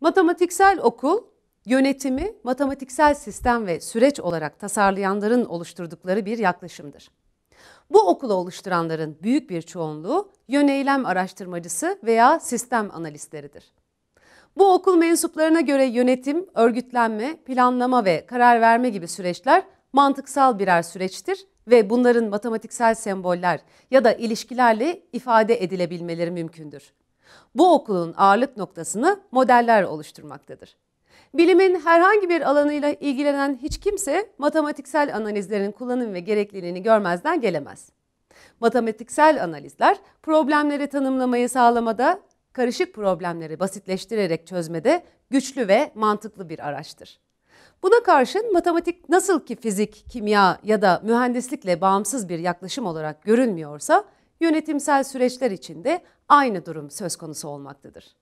Matematiksel okul yönetimi matematiksel sistem ve süreç olarak tasarlayanların oluşturdukları bir yaklaşımdır. Bu okulu oluşturanların büyük bir çoğunluğu yöneylem araştırmacısı veya sistem analistleridir. Bu okul mensuplarına göre yönetim, örgütlenme, planlama ve karar verme gibi süreçler mantıksal birer süreçtir ve bunların matematiksel semboller ya da ilişkilerle ifade edilebilmeleri mümkündür. Bu okulun ağırlık noktasını modeller oluşturmaktadır. Bilimin herhangi bir alanıyla ilgilenen hiç kimse matematiksel analizlerin kullanım ve gerekliliğini görmezden gelemez. Matematiksel analizler problemleri tanımlamayı sağlamada, karışık problemleri basitleştirerek çözmede güçlü ve mantıklı bir araçtır. Buna karşın matematik nasıl ki fizik, kimya ya da mühendislikle bağımsız bir yaklaşım olarak görünmüyorsa, yönetimsel süreçler içinde aynı durum söz konusu olmaktadır.